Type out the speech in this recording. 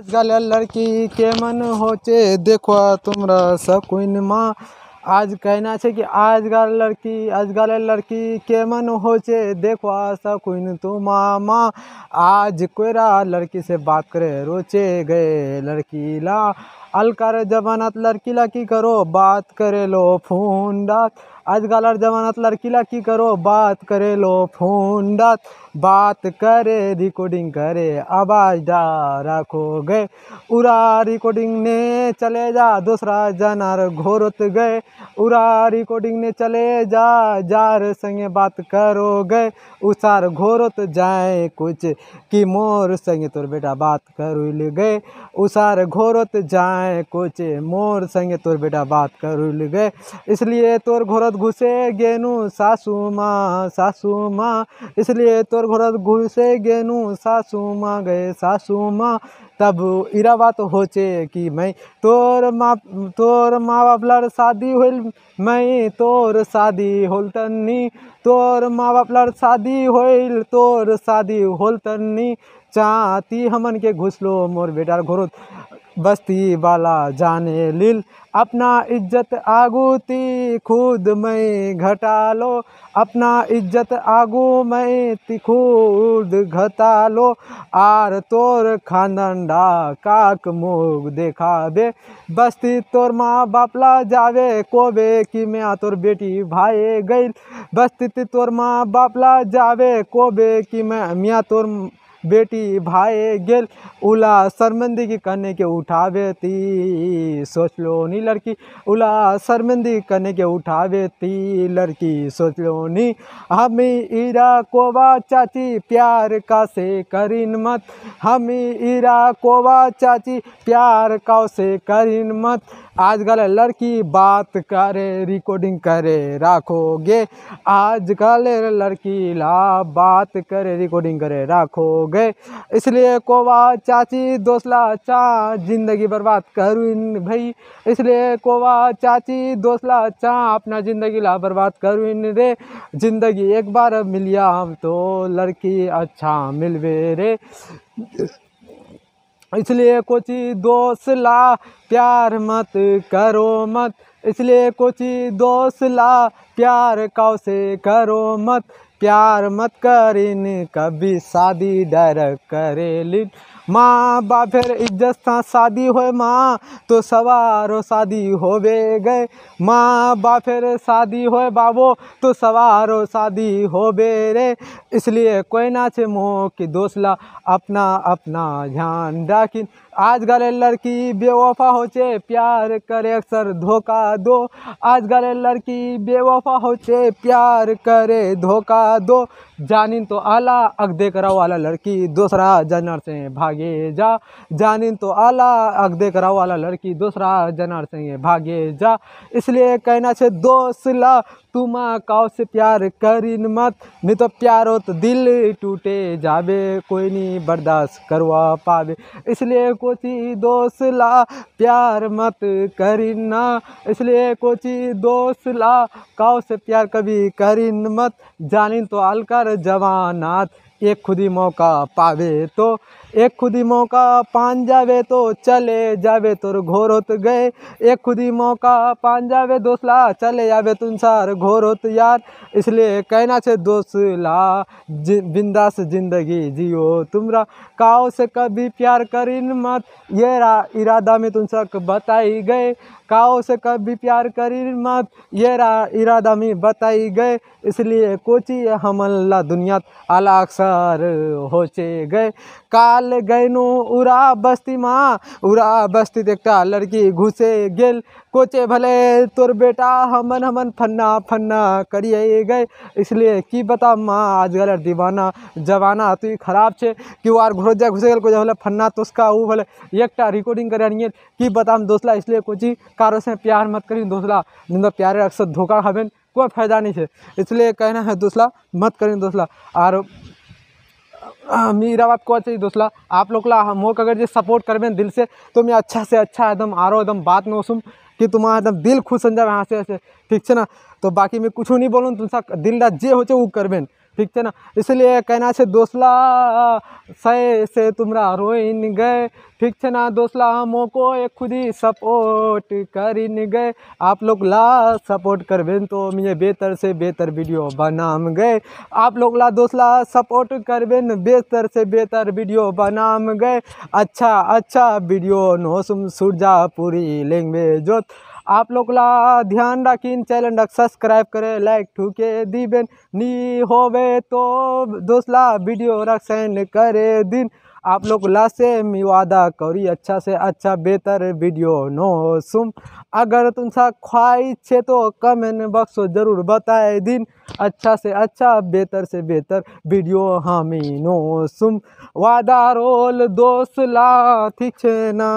आजकल लड़की के मन हो चे देखो तुमरा सकुन माँ आज कहना है कि आजकल लड़की आजकल लड़की के मन होचे देखो सकुन तुम माँ आज कोरा लड़की से बात करे रोचे गए लड़की ला अलकर जमानत लड़की ला की करो बात करे लो फोन डाक जमाना जमानत लड़कीला की करो बात करे लो फोन डात बात करे रिकॉर्डिंग करे आवाज डा राखोगे उरा रिकॉर्डिंग ने चले जा दूसरा जनार घोरत गए उरा रिकॉर्डिंग ने चले जा जार संगे बात करोगे उसार घोरत जाए कुछ कि मोर संगे तोर बेटा बात कर गए उसार घोरत जाए कुछ मोर संगे तोर बेटा बात कर गए इसलिए तोर घोरत घुसे गेनू सासू माँ सासू माँ इसलिए तोर घरत घुसे गेनू माँ गए सासू माँ तब इरा बात होचे कि मैं तोर माँ तोर माँ बाप लार शादी होल मैं तोर शादी होल तन्नी तोर माँ बाप लार शादी होल तोर शादी होल तन्नी चाती हमन के घुसलो मोर बेटार घोरत बस्ती वाला जाने लील अपना इज्जत आगूती खुद मैं घटा लो अपना इज्जत आगू मैं ती खुद घटा लो आर तोर खानंडा काक मुग देखा दे बस्ती तोर माँ बापला जावे कोबे कि मैं तोर बेटी भाई गई बस्ती तोर माँ बापला जावे कोबे कि मैं मियाँ तोर बेटी भाई गेल उला शर्मंदगी करने के उठावे ती सोच लो नी लड़की उला शर्मंदगी करने के उठावे ती लड़की सोच लो नी हमी इरा कोवा चाची प्यार का से करीन मत हमी इरा कोवा चाची प्यार का से करीन मत आजकल लड़की बात करे रिकॉर्डिंग करे राखोगे आजकल लड़की ला बात करे रिकॉर्डिंग करे राखोगे इसलिए कोवा चाची दोसला चा जिंदगी बर्बाद करुन भाई इसलिए कोवा चाची दोसला चा अपना जिंदगी ला बर्बाद इन रे जिंदगी एक बार मिलिया हम तो लड़की अच्छा मिलवे रे इसलिए कुछ ला प्यार मत करो मत इसलिए कुछ ला प्यार कौ से करो मत प्यार मत इन कभी शादी डर करे करेलिन माँ बाप फिर इज्जत था शादी हो माँ तो सवार शादी होवे गए माँ बाप फिर शादी हो बाबो तो सवारो शादी होवे रे इसलिए कोई नाचे मोह की दोसला अपना अपना ध्यान राखिन गले लड़की बेवफा होचे प्यार करे अक्सर धोखा दो आज गले लड़की बेवफा होचे प्यार करे धोखा दो जानिन तो आला दे करा वाला लड़की दूसरा जनर से भागे जा जानिन तो आला दे करा वाला लड़की दूसरा जनर से भागे जा इसलिए कहना छे दोसला तुम काओ से प्यार करीन मत नहीं तो प्यार हो तो दिल टूटे जावे कोई नहीं बर्दाश्त करवा पावे इसलिए कोची दोसला प्यार मत करीना इसलिए कोची ला काओ से प्यार कभी करीन मत जानी तो अलकर जवानात एक खुद ही मौका पावे तो एक खुदी मौका पान जावे तो चले जावे तो घोर होत गए एक खुदी मौका पान जावे दोसला चले जावे तुम सार घोर होत यार इसलिए कहना छे दोसला बिंदास जिंदगी जियो तुमरा काओ से कभी प्यार करीन मत ये रा इरादा में तुम सक बताई गए काओ से कभी प्यार करीन मत ये रा इरादा में बताई गए इसलिए कोची हमला दुनिया आला अक्सर होचे गए का काल गैनु उरा बस्ती माँ उरा बस्ती देखता लड़की घुसे गेल कोचे भले तोर बेटा हमन हमन फन्ना फन्ना करिए गए इसलिए कि बता माँ आजकल दीवाना जवाना अत तो खराब छे कि घर जाए घुसे गल को भले फन्ना तुस्का वो भले एक रिकॉर्डिंग कर बता बताम दोसला इसलिए कोची कारो से प्यार मत करी दोसला जिंदा प्यारे अक्सर धोखा खाबेन कोई फायदा नहीं है इसलिए कहना है दूसरा मत करें दूसरा और बात कौन अच्छा है दोस्तला आप लोग ला मोक अगर जो सपोर्ट करबे दिल से तो मैं अच्छा से अच्छा एकदम आरो एकदम बात में सुन कि तुम्हारा एकदम दिल खुश हो जाए यहाँ से ठीक है ना तो बाकी मैं कुछ नहीं बोलूँ तुम सा दिल रात जो हो वो करबे ठीक है ना इसलिए कहना से दोसला सै से तुमरा रोइन गए ठीक है ना दोसला हम को एक खुद ही सपोर्ट कर गए आप लोग ला सपोर्ट बेन तो मुझे बेहतर से बेहतर वीडियो बनाम गए आप लोग ला दोसला सपोर्ट बेन बेहतर से बेहतर वीडियो बनाम गए अच्छा अच्छा वीडियो नोसुम सुरजापुरी लैंग्वेज आप लोग ला ध्यान रखी चैनल डक सब्सक्राइब करे लाइक ठूके दीबेन नी होवे तो दोस्तला वीडियो रख सेंड करे दिन आप लोग ला से मी वादा करी अच्छा से अच्छा बेहतर वीडियो नो सुम अगर तुम सा ख्वाहिश छे तो कमेंट बॉक्स जरूर बताए दिन अच्छा से अच्छा बेहतर से बेहतर वीडियो हामी नो सुम वादा रोल दोस्त ला ठीक छे ना